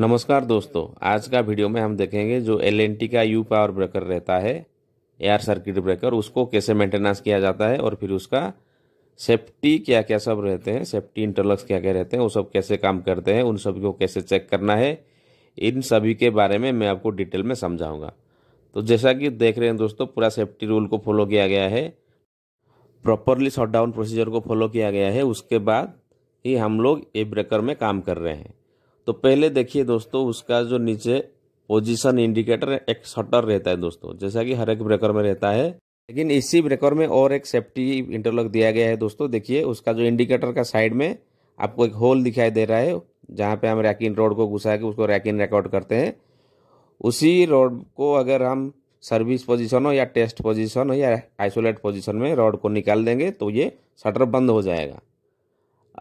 नमस्कार दोस्तों आज का वीडियो में हम देखेंगे जो एल का यू पावर ब्रेकर रहता है एयर सर्किट ब्रेकर उसको कैसे मेंटेनेंस किया जाता है और फिर उसका सेफ्टी क्या क्या सब रहते हैं सेफ्टी इंटरलक्स क्या क्या रहते हैं वो सब कैसे काम करते हैं उन सभी को कैसे चेक करना है इन सभी के बारे में मैं आपको डिटेल में समझाऊंगा तो जैसा कि देख रहे हैं दोस्तों पूरा सेफ्टी रूल को फॉलो किया गया है प्रॉपरली शॉट प्रोसीजर को फॉलो किया गया है उसके बाद ही हम लोग ए ब्रेकर में काम कर रहे हैं तो पहले देखिए दोस्तों उसका जो नीचे पोजीशन इंडिकेटर एक शटर रहता है दोस्तों जैसा कि हर एक ब्रेकर में रहता है लेकिन इसी ब्रेकर में और एक सेफ्टी इंटरलॉक दिया गया है दोस्तों देखिए उसका जो इंडिकेटर का साइड में आपको एक होल दिखाई दे रहा है जहाँ पे हम रैकिन रोड को घुसा के उसको रैकिन रिकॉर्ड करते हैं उसी रोड को अगर हम सर्विस पोजिशन हो या टेस्ट पोजिशन हो या आइसोलेट पोजिशन में रोड को निकाल देंगे तो ये शटर बंद हो जाएगा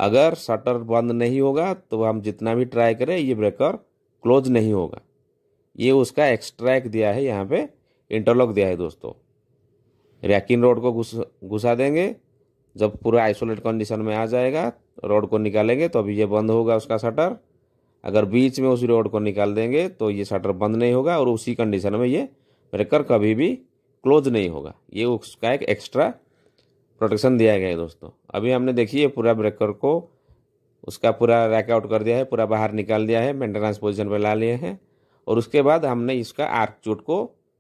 अगर शटर बंद नहीं होगा तो हम जितना भी ट्राई करें ये ब्रेकर क्लोज नहीं होगा ये उसका एक्स्ट्रा एक दिया है यहाँ पे इंटरलॉक दिया है दोस्तों रैकिन रोड को घुस घुसा देंगे जब पूरा आइसोलेट कंडीशन में आ जाएगा रोड को निकालेंगे तो अभी ये बंद होगा उसका शटर अगर बीच में उस रोड को निकाल देंगे तो ये शटर बंद नहीं होगा और उसी कंडीशन में ये ब्रेकर कभी भी क्लोज नहीं होगा ये उसका एक एक्स्ट्रा प्रोटेक्शन दिया गया है दोस्तों अभी हमने देखिए पूरा ब्रेकर को उसका पूरा रैकआउट कर दिया है पूरा बाहर निकाल दिया है मेंटेनेंस पोजिशन पर ला लिए हैं और उसके बाद हमने इसका आर्क चूट को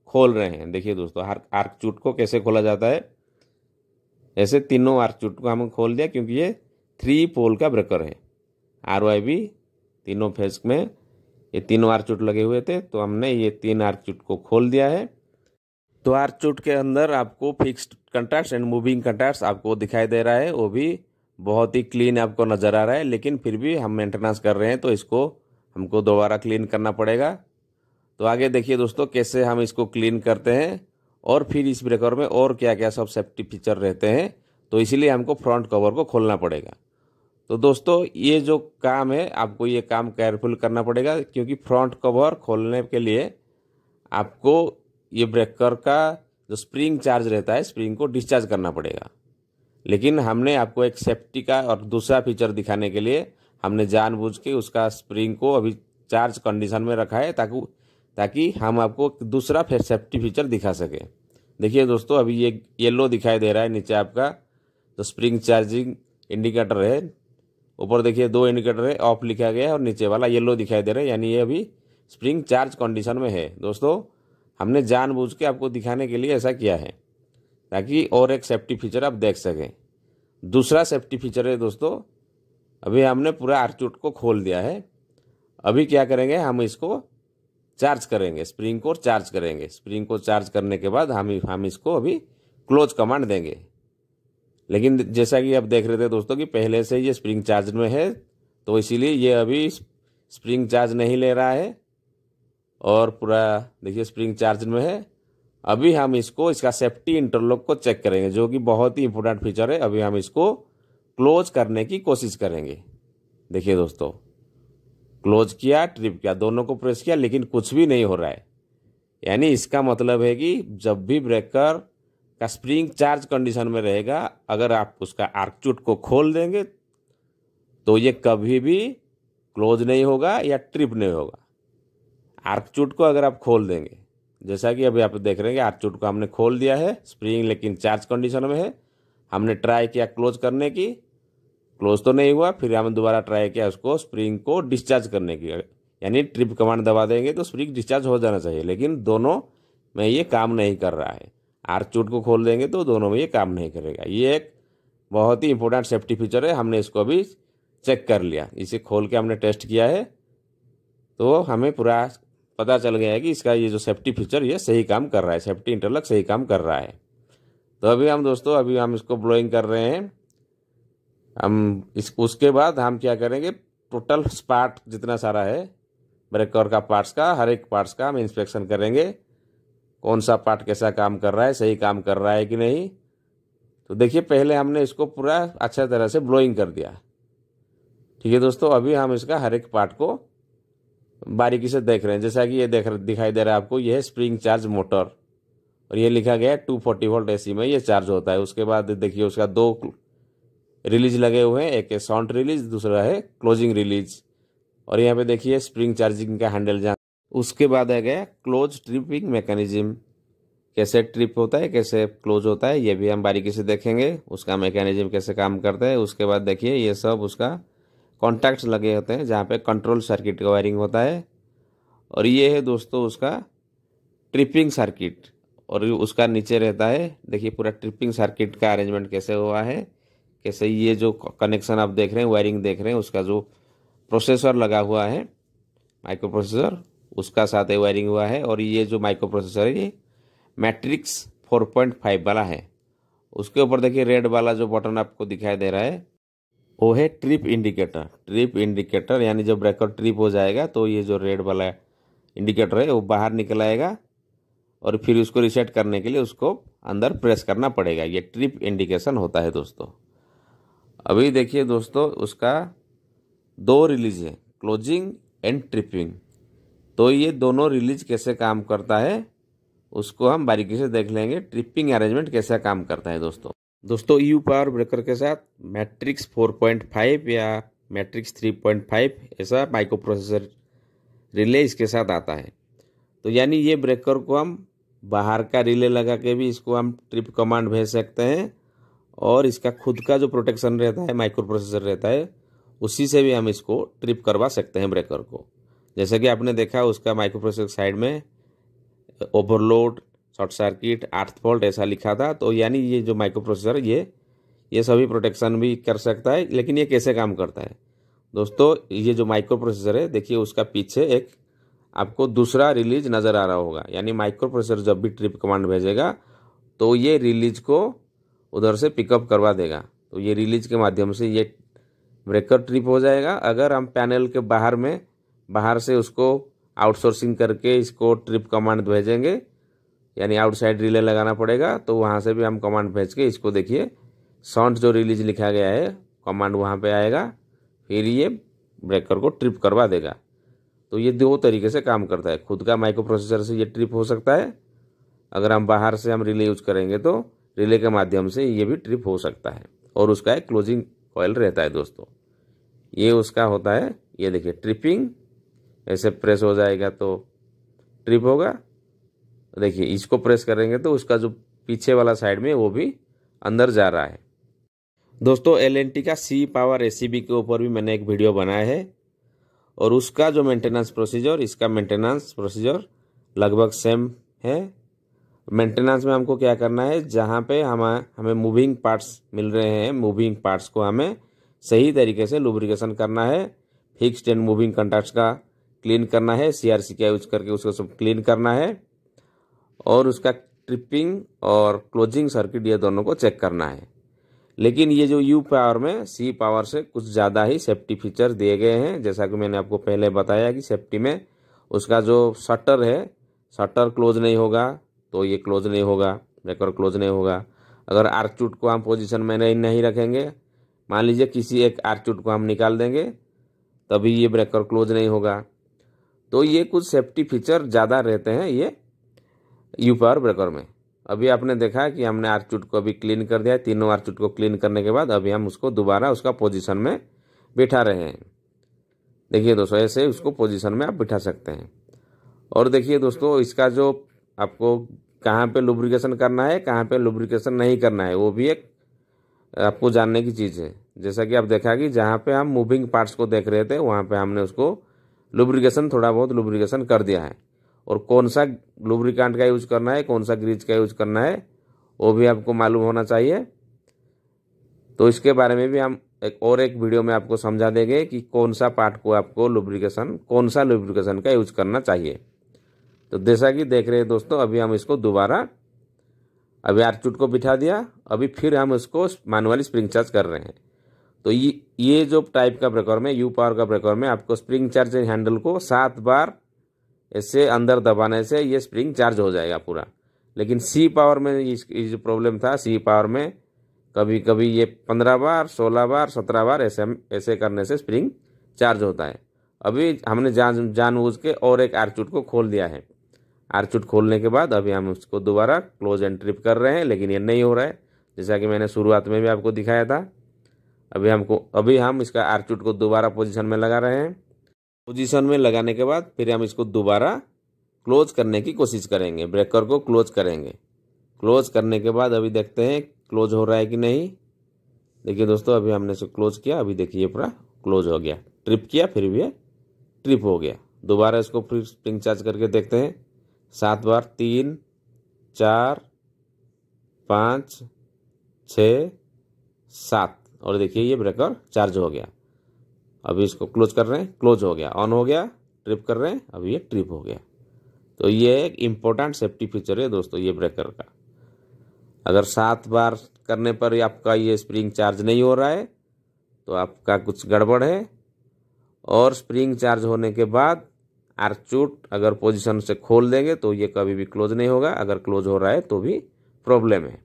खोल रहे हैं देखिए दोस्तों आर्क आर्क चूट को कैसे खोला जाता है ऐसे तीनों आर्क चूट को हमने खोल दिया क्योंकि ये थ्री पोल का ब्रेकर है आर वाई बी तीनों फेज में ये तीनों आर्क चूट लगे हुए थे तो हमने ये तीन आर्क चूट को खोल दिया है तो आर्चूट के अंदर आपको fixed contracts and moving contracts आपको दिखाई दे रहा है वो भी बहुत ही क्लीन आपको नज़र आ रहा है लेकिन फिर भी हम मेंटेनेंस कर रहे हैं तो इसको हमको दोबारा क्लीन करना पड़ेगा तो आगे देखिए दोस्तों कैसे हम इसको क्लीन करते हैं और फिर इस ब्रेकर में और क्या क्या सब सेफ्टी फीचर रहते हैं तो इसीलिए हमको फ्रंट कवर को खोलना पड़ेगा तो दोस्तों ये जो काम है आपको ये काम केयरफुल करना पड़ेगा क्योंकि फ्रंट कवर खोलने के लिए आपको ये ब्रेकर का जो स्प्रिंग चार्ज रहता है स्प्रिंग को डिस्चार्ज करना पड़ेगा लेकिन हमने आपको एक सेफ्टी का और दूसरा फीचर दिखाने के लिए हमने जानबूझ के उसका स्प्रिंग को अभी चार्ज कंडीशन में रखा है ताकि ताकि हम आपको दूसरा फिर सेफ्टी फीचर दिखा सकें देखिए दोस्तों अभी ये येलो दिखाई दे रहा है नीचे आपका जो स्प्रिंग चार्जिंग इंडिकेटर है ऊपर देखिए दो इंडिकेटर है ऑफ लिखा गया है और नीचे वाला येलो दिखाई दे रहा है यानी ये अभी स्प्रिंग चार्ज कंडीशन में है दोस्तों हमने जानबूझ के आपको दिखाने के लिए ऐसा किया है ताकि और एक सेफ्टी फीचर आप देख सकें दूसरा सेफ्टी फीचर है दोस्तों अभी हमने पूरा आर्ट्यूट को खोल दिया है अभी क्या करेंगे हम इसको चार्ज करेंगे स्प्रिंग को चार्ज करेंगे स्प्रिंग को चार्ज करने के बाद हम हम इसको अभी क्लोज कमांड देंगे लेकिन जैसा कि आप देख रहे थे दोस्तों कि पहले से ये स्प्रिंग चार्ज में है तो इसीलिए ये अभी स्प्रिंग चार्ज नहीं ले रहा है और पूरा देखिए स्प्रिंग चार्ज में है अभी हम इसको इसका सेफ्टी इंटरलॉक को चेक करेंगे जो कि बहुत ही इंपॉर्टेंट फीचर है अभी हम इसको क्लोज करने की कोशिश करेंगे देखिए दोस्तों क्लोज किया ट्रिप किया दोनों को प्रेस किया लेकिन कुछ भी नहीं हो रहा है यानी इसका मतलब है कि जब भी ब्रेकर का स्प्रिंग चार्ज कंडीशन में रहेगा अगर आप उसका आर्कचूट को खोल देंगे तो ये कभी भी क्लोज नहीं होगा या ट्रिप नहीं होगा आर्कचूट को अगर आप खोल देंगे जैसा कि अभी आप देख रहे हैं कि आर्कचूट को हमने खोल दिया है स्प्रिंग लेकिन चार्ज कंडीशन में है हमने ट्राई किया क्लोज करने की क्लोज तो नहीं हुआ फिर हमने दोबारा ट्राई किया उसको स्प्रिंग को डिस्चार्ज करने की यानी ट्रिप कमांड दबा देंगे तो स्प्रिंग डिस्चार्ज हो जाना चाहिए लेकिन दोनों में ये काम नहीं कर रहा है आर्कचूट को खोल देंगे तो दोनों में ये काम नहीं करेगा ये एक बहुत ही इंपॉर्टेंट सेफ्टी फीचर है हमने इसको अभी चेक कर लिया इसे खोल के हमने टेस्ट किया है तो हमें पूरा पता चल गया है कि इसका ये जो सेफ्टी फीचर ये सही काम कर रहा है सेफ्टी इंटरलॉक सही काम कर रहा है तो अभी हम दोस्तों अभी हम इसको ब्लोइंग कर रहे हैं हम इस उसके बाद हम क्या करेंगे टोटल पार्ट जितना सारा है ब्रेक कवर का पार्ट्स का हर एक पार्ट्स का हम इंस्पेक्शन करेंगे कौन सा पार्ट कैसा काम कर रहा है सही काम कर रहा है कि नहीं तो देखिए पहले हमने इसको पूरा अच्छा तरह से ब्लोइंग कर दिया ठीक है दोस्तों अभी हम इसका हर एक पार्ट को बारीकी से देख रहे हैं जैसा कि ये देख दिखाई दे रहा है आपको ये है स्प्रिंग चार्ज मोटर और ये लिखा गया है टू फोर्टी वोल्ट एसी में ये चार्ज होता है उसके बाद देखिए उसका दो रिलीज लगे हुए हैं एक है साउंड रिलीज दूसरा है क्लोजिंग रिलीज और यहाँ पे देखिए स्प्रिंग चार्जिंग का हैंडल जहाँ उसके बाद है गया क्लोज ट्रिपिंग मैकेनिज्म कैसे ट्रिप होता है कैसे क्लोज होता है ये भी हम बारीकी से देखेंगे उसका मैकेनिज्म कैसे काम करता है उसके बाद देखिए ये सब उसका कॉन्टैक्ट्स लगे होते हैं जहाँ पे कंट्रोल सर्किट का वायरिंग होता है और ये है दोस्तों उसका ट्रिपिंग सर्किट और उसका नीचे रहता है देखिए पूरा ट्रिपिंग सर्किट का अरेंजमेंट कैसे हुआ है कैसे ये जो कनेक्शन आप देख रहे हैं वायरिंग देख रहे हैं उसका जो प्रोसेसर लगा हुआ है माइक्रो प्रोसेसर उसका साथ ही वायरिंग हुआ है और ये जो माइक्रो प्रोसेसर है ये मैट्रिक्स फोर पॉइंट फाइव वाला है उसके ऊपर देखिए रेड वाला जो बटन आपको दिखाई दे रहा है वो है ट्रिप इंडिकेटर ट्रिप इंडिकेटर यानी जब ब्रेकर ट्रिप हो जाएगा तो ये जो रेड वाला इंडिकेटर है वो बाहर निकल आएगा और फिर उसको रिसेट करने के लिए उसको अंदर प्रेस करना पड़ेगा ये ट्रिप इंडिकेशन होता है दोस्तों अभी देखिए दोस्तों उसका दो रिलीज है क्लोजिंग एंड ट्रिपिंग तो ये दोनों रिलीज कैसे काम करता है उसको हम बारीकी से देख लेंगे ट्रिपिंग अरेंजमेंट कैसे काम करता है दोस्तों दोस्तों यू पावर ब्रेकर के साथ मैट्रिक्स 4.5 या मैट्रिक्स 3.5 ऐसा माइक्रो प्रोसेसर रिले इसके साथ आता है तो यानी ये ब्रेकर को हम बाहर का रिले लगा के भी इसको हम ट्रिप कमांड भेज सकते हैं और इसका खुद का जो प्रोटेक्शन रहता है माइक्रो प्रोसेसर रहता है उसी से भी हम इसको ट्रिप करवा सकते हैं ब्रेकर को जैसे कि आपने देखा उसका माइक्रो प्रोसेसर साइड में overload short circuit earth fault ऐसा लिखा था तो यानी ये जो माइक्रो प्रोसेसर ये ये सभी प्रोटेक्शन भी कर सकता है लेकिन ये कैसे काम करता है दोस्तों ये जो माइक्रो प्रोसेसर है देखिए उसका पीछे एक आपको दूसरा रिलीज नज़र आ रहा होगा यानी माइक्रो प्रोसेसर जब भी ट्रिप कमांड भेजेगा तो ये रिलीज को उधर से पिकअप करवा देगा तो ये रिलीज के माध्यम से ये ब्रेकर ट्रिप हो जाएगा अगर हम पैनल के बाहर में बाहर से उसको आउटसोर्सिंग करके इसको ट्रिप कमांड भेजेंगे यानी आउटसाइड रिले लगाना पड़ेगा तो वहाँ से भी हम कमांड भेज के इसको देखिए साउंड जो रिलीज लिखा गया है कमांड वहाँ पे आएगा फिर ये ब्रेकर को ट्रिप करवा देगा तो ये दो तरीके से काम करता है खुद का माइक्रो प्रोसेसर से ये ट्रिप हो सकता है अगर हम बाहर से हम रिले यूज करेंगे तो रिले के माध्यम से ये भी ट्रिप हो सकता है और उसका एक क्लोजिंग कॉयल रहता है दोस्तों ये उसका होता है ये देखिए ट्रिपिंग ऐसे प्रेस हो जाएगा तो ट्रिप होगा देखिए इसको प्रेस करेंगे तो उसका जो पीछे वाला साइड में वो भी अंदर जा रहा है दोस्तों एल का सी पावर ए के ऊपर भी मैंने एक वीडियो बनाया है और उसका जो मेंटेनेंस प्रोसीजर इसका मेंटेनेंस प्रोसीजर लगभग सेम है मेंटेनेंस में हमको क्या करना है जहाँ पे हम हमें मूविंग पार्ट्स मिल रहे हैं मूविंग पार्ट्स को हमें सही तरीके से लुब्रिकेशन करना है फिक्स्ड एंड मूविंग कंटैक्ट्स का क्लीन करना है सीआरसी का यूज करके उसको सब क्लीन करना है और उसका ट्रिपिंग और क्लोजिंग सर्किट ये दोनों को चेक करना है लेकिन ये जो यू पावर में सी पावर से कुछ ज़्यादा ही सेफ्टी फीचर दिए गए हैं जैसा कि मैंने आपको पहले बताया कि सेफ्टी में उसका जो शटर है शटर क्लोज नहीं होगा तो ये क्लोज नहीं होगा ब्रेकर क्लोज नहीं होगा अगर आर्चूट को हम पोजीशन में नहीं नहीं रखेंगे मान लीजिए किसी एक आर्चूट को हम निकाल देंगे तभी ये ब्रेकर क्लोज नहीं होगा तो ये कुछ सेफ्टी फीचर ज़्यादा रहते हैं ये यू पावर ब्रेकर में अभी आपने देखा कि हमने आर्चूट को अभी क्लीन कर दिया तीनों आर्चूट को क्लीन करने के बाद अभी हम उसको दोबारा उसका पोजीशन में बिठा रहे हैं देखिए दोस्तों ऐसे उसको पोजीशन में आप बिठा सकते हैं और देखिए दोस्तों इसका जो आपको कहाँ पे लुब्रिकेशन करना है कहाँ पे लुब्रिकेशन नहीं करना है वो भी एक आपको जानने की चीज़ है जैसा कि आप देखा कि जहाँ पर हम मूविंग पार्ट्स को देख रहे थे वहाँ पर हमने उसको लुब्रिकेशन थोड़ा बहुत लुब्रिकेशन कर दिया है और कौन सा लुब्रिकांट का यूज करना है कौन सा ग्रीज का यूज करना है वो भी आपको मालूम होना चाहिए तो इसके बारे में भी हम एक और एक वीडियो में आपको समझा देंगे कि कौन सा पार्ट को आपको लुब्रिकेशन कौन सा लुब्रिकेशन का यूज करना चाहिए तो जैसा कि देख रहे हैं दोस्तों अभी हम इसको दोबारा अभी आर्चूट को बिठा दिया अभी फिर हम इसको मानुअली स्प्रिंग चार्ज कर रहे हैं तो ये ये जो टाइप का ब्रेकर में यू पावर का ब्रेकर में आपको स्प्रिंग चार्ज हैंडल को सात बार इससे अंदर दबाने से ये स्प्रिंग चार्ज हो जाएगा पूरा लेकिन सी पावर में ये जो प्रॉब्लम था सी पावर में कभी कभी ये पंद्रह बार सोलह बार सत्रह बार ऐसे ऐसे करने से स्प्रिंग चार्ज होता है अभी हमने जान जानबूझ के और एक आर्चूट को खोल दिया है आर्चूट खोलने के बाद अभी हम उसको दोबारा क्लोज एंड ट्रिप कर रहे हैं लेकिन ये नहीं हो रहा है जैसा कि मैंने शुरुआत में भी आपको दिखाया था अभी हमको अभी हम इसका आर्चूट को दोबारा पोजिशन में लगा रहे हैं पोजीशन में लगाने के बाद फिर हम इसको दोबारा क्लोज करने की कोशिश करेंगे ब्रेकर को क्लोज करेंगे क्लोज करने के बाद अभी देखते हैं क्लोज हो रहा है कि नहीं देखिए दोस्तों अभी हमने इसे क्लोज किया अभी देखिए पूरा क्लोज हो गया ट्रिप किया फिर भी ट्रिप हो गया दोबारा इसको फिर स्प्रिंग चार्ज करके देखते हैं सात बार तीन चार पाँच छ सात और देखिए ये ब्रेकर चार्ज हो गया अभी इसको क्लोज कर रहे हैं क्लोज हो गया ऑन हो गया ट्रिप कर रहे हैं अभी ये ट्रिप हो गया तो ये एक इम्पोर्टेंट सेफ्टी फीचर है दोस्तों ये ब्रेकर का अगर सात बार करने पर आपका ये स्प्रिंग चार्ज नहीं हो रहा है तो आपका कुछ गड़बड़ है और स्प्रिंग चार्ज होने के बाद आर्चूट अगर पोजीशन से खोल देंगे तो ये कभी भी क्लोज नहीं होगा अगर क्लोज हो रहा है तो भी प्रॉब्लम है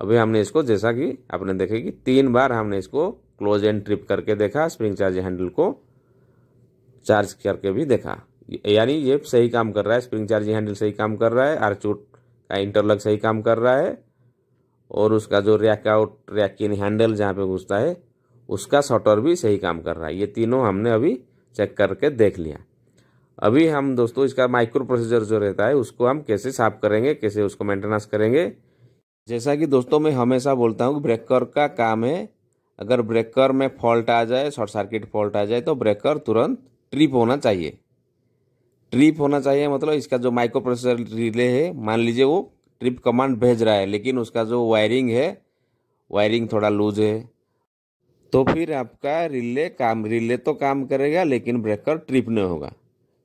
अभी हमने इसको जैसा कि आपने देखे कि तीन बार हमने इसको क्लोज एंड ट्रिप करके देखा स्प्रिंग चार्ज हैंडल को चार्ज करके भी देखा यानी ये सही काम कर रहा है स्प्रिंग चार्ज हैंडल सही काम कर रहा है आरचूट का इंटरलॉक सही काम कर रहा है और उसका जो rack out rack in handle जहाँ पे घुसता है उसका शॉटर भी सही काम कर रहा है ये तीनों हमने अभी चेक करके देख लिया अभी हम दोस्तों इसका माइक्रो प्रोसीजर जो रहता है उसको हम कैसे साफ करेंगे कैसे उसको मेंटेनेंस करेंगे जैसा कि दोस्तों मैं हमेशा बोलता हूँ ब्रेकर का काम है अगर ब्रेकर में फॉल्ट आ जाए शॉर्ट सर्किट फॉल्ट आ जाए तो ब्रेकर तुरंत ट्रिप होना चाहिए ट्रिप होना चाहिए मतलब इसका जो माइक्रो प्रोसेसर रिले है मान लीजिए वो ट्रिप कमांड भेज रहा है लेकिन उसका जो वायरिंग है वायरिंग थोड़ा लूज है तो फिर आपका रिले काम रिले तो काम करेगा लेकिन ब्रेकर ट्रिप नहीं होगा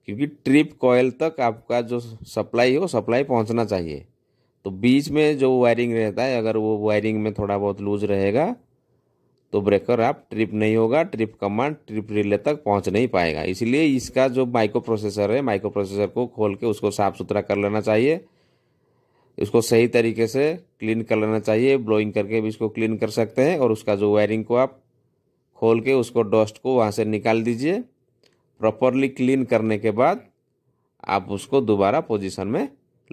क्योंकि ट्रिप कॉयल तक आपका जो सप्लाई है वो सप्लाई पहुंचना चाहिए तो बीच में जो वायरिंग रहता है अगर वो वायरिंग में थोड़ा बहुत लूज रहेगा तो ब्रेकर आप ट्रिप नहीं होगा ट्रिप कमांड ट्रिप रिले तक पहुंच नहीं पाएगा इसलिए इसका जो माइक्रो प्रोसेसर है माइक्रो प्रोसेसर को खोल के उसको साफ़ सुथरा कर लेना चाहिए इसको सही तरीके से क्लीन कर लेना चाहिए ब्लोइंग करके भी इसको क्लीन कर सकते हैं और उसका जो वायरिंग को आप खोल के उसको डस्ट को वहाँ से निकाल दीजिए प्रॉपरली क्लीन करने के बाद आप उसको दोबारा पोजिशन में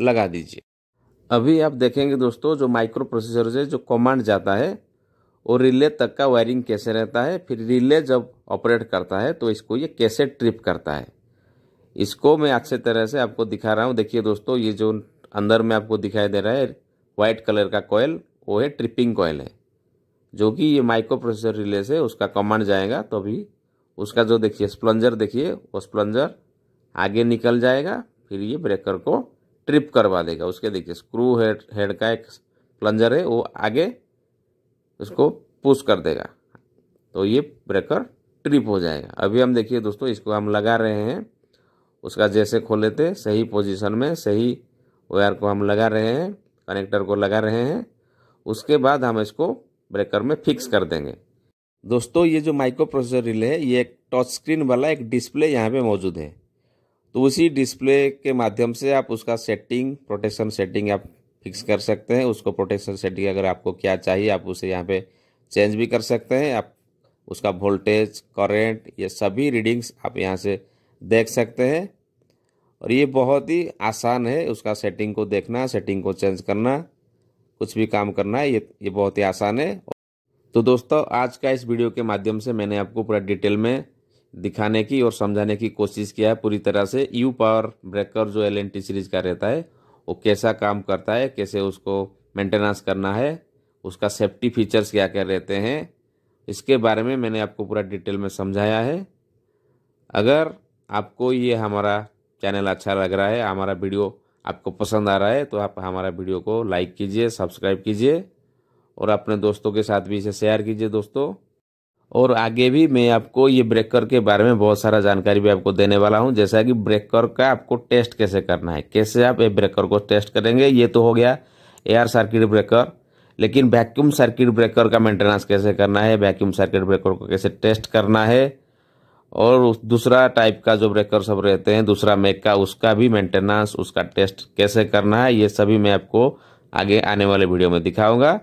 लगा दीजिए अभी आप देखेंगे दोस्तों जो माइक्रो प्रोसेसर से जो कमांड जाता है और रिले तक का वायरिंग कैसे रहता है फिर रिले जब ऑपरेट करता है तो इसको ये कैसे ट्रिप करता है इसको मैं अच्छे तरह से आपको दिखा रहा हूँ देखिए दोस्तों ये जो अंदर में आपको दिखाई दे रहा है वाइट कलर का कोयल वो है ट्रिपिंग कोयल है जो कि ये माइक्रो प्रोसेसर रिले से उसका कमांड जाएगा तो अभी उसका जो देखिए स्प्लंजर देखिए वो स्प्लंजर आगे निकल जाएगा फिर ये ब्रेकर को ट्रिप करवा देगा उसके देखिए स्क्रू हेड हेड का एक प्लंजर है वो आगे उसको पुश कर देगा तो ये ब्रेकर ट्रिप हो जाएगा अभी हम देखिए दोस्तों इसको हम लगा रहे हैं उसका जैसे खोले थे सही पोजीशन में सही वायर को हम लगा रहे हैं कनेक्टर को लगा रहे हैं उसके बाद हम इसको ब्रेकर में फिक्स कर देंगे दोस्तों ये जो माइक्रो प्रोसेसर रिले है ये एक टच स्क्रीन वाला एक डिस्प्ले यहाँ पे मौजूद है तो उसी डिस्प्ले के माध्यम से आप उसका सेटिंग प्रोटेक्शन सेटिंग आप फिक्स कर सकते हैं उसको प्रोटेक्शन सेटिंग अगर आपको क्या चाहिए आप उसे यहाँ पे चेंज भी कर सकते हैं आप उसका वोल्टेज करेंट ये सभी रीडिंग्स आप यहाँ से देख सकते हैं और ये बहुत ही आसान है उसका सेटिंग को देखना सेटिंग को चेंज करना कुछ भी काम करना है ये ये बहुत ही आसान है तो दोस्तों आज का इस वीडियो के माध्यम से मैंने आपको पूरा डिटेल में दिखाने की और समझाने की कोशिश किया है पूरी तरह से यू पावर ब्रेकर जो एल सीरीज का रहता है वो कैसा काम करता है कैसे उसको मेंटेनेंस करना है उसका सेफ्टी फीचर्स क्या क्या रहते हैं इसके बारे में मैंने आपको पूरा डिटेल में समझाया है अगर आपको ये हमारा चैनल अच्छा लग रहा है हमारा वीडियो आपको पसंद आ रहा है तो आप हमारा वीडियो को लाइक कीजिए सब्सक्राइब कीजिए और अपने दोस्तों के साथ भी इसे शेयर कीजिए दोस्तों और आगे भी मैं आपको ये ब्रेकर के बारे में बहुत सारा जानकारी भी आपको देने वाला हूँ जैसा कि ब्रेकर का आपको टेस्ट कैसे करना है कैसे आप ये ब्रेकर को टेस्ट करेंगे ये तो हो गया एयर सर्किट ब्रेकर लेकिन वैक्यूम सर्किट ब्रेकर का मेंटेनेंस कैसे करना है वैक्यूम सर्किट ब्रेकर को कैसे टेस्ट करना है और दूसरा टाइप का जो ब्रेकर सब रहते हैं दूसरा मेक का उसका भी मेंटेनेंस उसका टेस्ट कैसे करना है ये सभी मैं आपको आगे आने वाले वीडियो में दिखाऊंगा